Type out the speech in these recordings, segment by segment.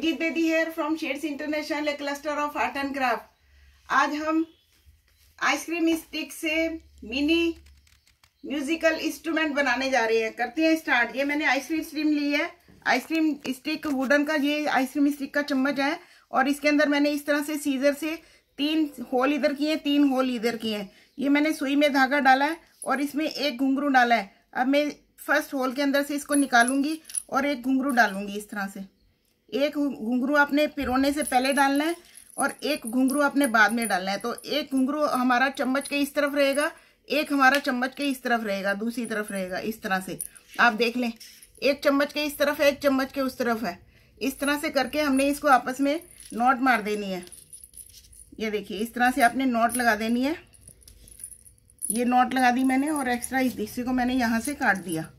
गीत Bedi here from Shades International a cluster of art and craft आज हम ice cream stick से मिनी म्यूजिकल इंस्ट्रूमेंट बनाने जा रहे हैं करते हैं स्टार्ट ये मैंने आइसक्रीम स्ट्रीम ली है आइसक्रीम स्टिक वुडन का ये आइसक्रीम स्टिक का चम्मच है और इसके अंदर मैंने इस तरह से सीजर से तीन होल इधर किए तीन होल इधर किए हैं ये मैंने सुई में धागा डाला है और इसमें एक घुंघरू डाला है अब मैं फर्स्ट होल के अंदर से इसको निकालूंगी और एक घुंघरू डालूंगी इस तरह से एक घुंघरू आपने पिरोने से पहले डालना है और एक घुंघरू आपने बाद में डालना है तो एक घुंघरू हमारा चम्मच के इस तरफ रहेगा एक हमारा चम्मच के इस तरफ रहेगा दूसरी तरफ रहेगा इस तरह से आप देख लें एक चम्मच के इस तरफ है एक चम्मच के उस तरफ है इस तरह से करके हमने इसको आपस में नॉट मार देनी है ये देखिए इस तरह से आपने नॉट लगा देनी है ये नॉट लगा दी मैंने और एक्स्ट्रा इस हिस्से को मैंने यहाँ से काट दिया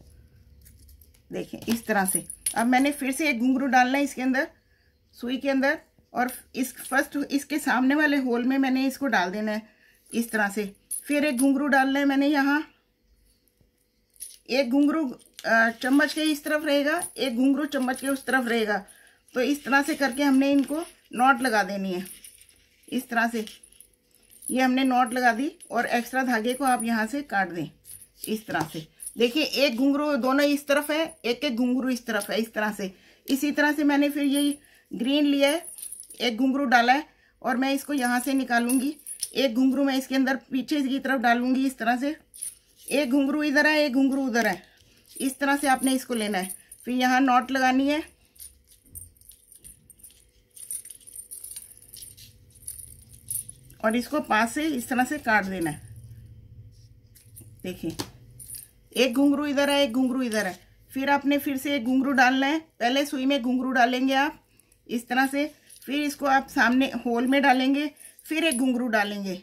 देखें इस तरह से अब मैंने फिर से एक घुंगरू डालना है इसके अंदर सुई के अंदर और इस फर्स्ट इसके सामने वाले होल में मैंने इसको डाल देना है इस तरह से फिर एक घुंगरू डालना है मैंने यहाँ एक घुंगरू चम्मच के इस तरफ रहेगा एक घुंगरू चम्मच के उस तरफ रहेगा तो इस तरह से करके हमने इनको नॉट लगा देनी है इस तरह से ये हमने नॉट लगा दी और एक्स्ट्रा धागे को आप यहाँ से काट दें इस तरह से देखिए एक घुंघरू दोनों इस तरफ है एक एक घुंघरू इस तरफ है इस तरह से इसी तरह से मैंने फिर ये ग्रीन लिया है एक घुंघरू डाला है और मैं इसको यहाँ से निकालूंगी एक घुंघरू मैं इसके अंदर पीछे की तरफ डालूंगी इस तरह से एक घुंघरू इधर है एक घुंघरू उधर है इस तरह से आपने इसको लेना है फिर यहाँ नॉट लगानी है और इसको पास से इस तरह से काट देना है देखिए एक घुंघरू इधर है एक घुंघरू इधर है फिर आपने फिर से एक घुंघरू डालना है पहले सुई में घुंघरू डालेंगे आप इस तरह से फिर इसको आप सामने होल में डालेंगे फिर एक घुंघरू डालेंगे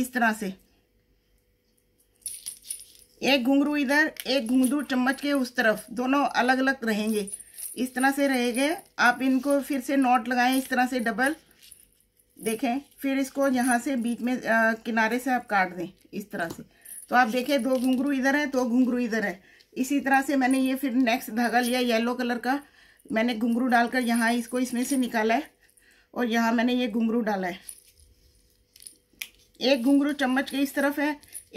इस तरह से एक घुंघरू इधर एक घुंघरू चम्मच के उस तरफ दोनों अलग अलग रहेंगे इस तरह से रहेंगे आप इनको फिर से नॉट लगाएं इस तरह से डबल देखें फिर इसको यहाँ से बीच में आ, किनारे से आप काट दें इस तरह से तो आप देखें दो घुंघरू इधर है दो घुंघरू इधर है इसी तरह से मैंने ये फिर नेक्स्ट धागा लिया येलो कलर का मैंने घुंघरू डालकर यहाँ इसको इसमें से निकाला है और यहाँ मैंने ये घुंघरू डाला है एक घुंघरू चम्मच के इस तरफ है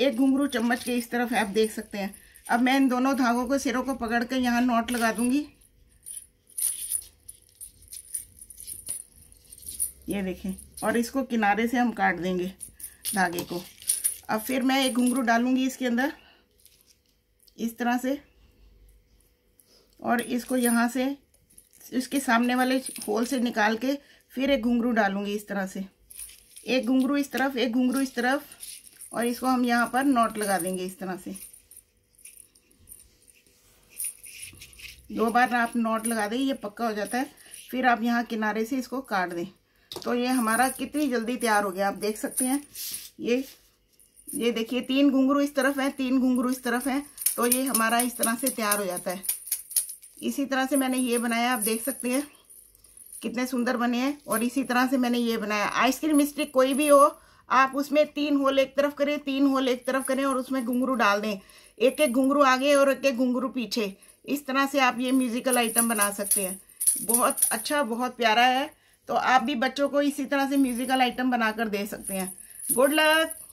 एक घुंघरू चम्मच के इस तरफ है आप देख सकते हैं अब मैं इन दोनों धागों को सिरों को पकड़ कर यहाँ नॉट लगा दूंगी ये देखें और इसको किनारे से हम काट देंगे धागे को अब फिर मैं एक घुंघरू डालूंगी इसके अंदर इस तरह से और इसको यहाँ से इसके सामने वाले होल से निकाल के फिर एक घुंघरू डालूंगी इस तरह से एक घुंघरू इस तरफ एक घुंघरू इस तरफ और इसको हम यहाँ पर नॉट लगा देंगे इस तरह से दो बार आप नॉट लगा दें ये पक्का हो जाता है फिर आप यहाँ किनारे से इसको काट दें तो ये हमारा कितनी जल्दी तैयार हो गया आप देख सकते हैं ये ये देखिए तीन घुंघरू इस तरफ हैं तीन घुंघरू इस तरफ हैं तो ये हमारा इस तरह से तैयार हो जाता है इसी तरह से मैंने ये बनाया आप देख सकते हैं कितने सुंदर बने हैं और इसी तरह से मैंने ये बनाया आइसक्रीम स्टिक कोई भी हो आप उसमें तीन होल एक तरफ करें तीन होल एक तरफ करें और उसमें घुंघरू डाल दें एक एक घुंघरू आगे और एक एक घुंघरू पीछे इस तरह से आप ये म्यूजिकल आइटम बना सकते हैं बहुत अच्छा बहुत प्यारा है तो आप भी बच्चों को इसी तरह से म्यूजिकल आइटम बनाकर दे सकते हैं गुड लक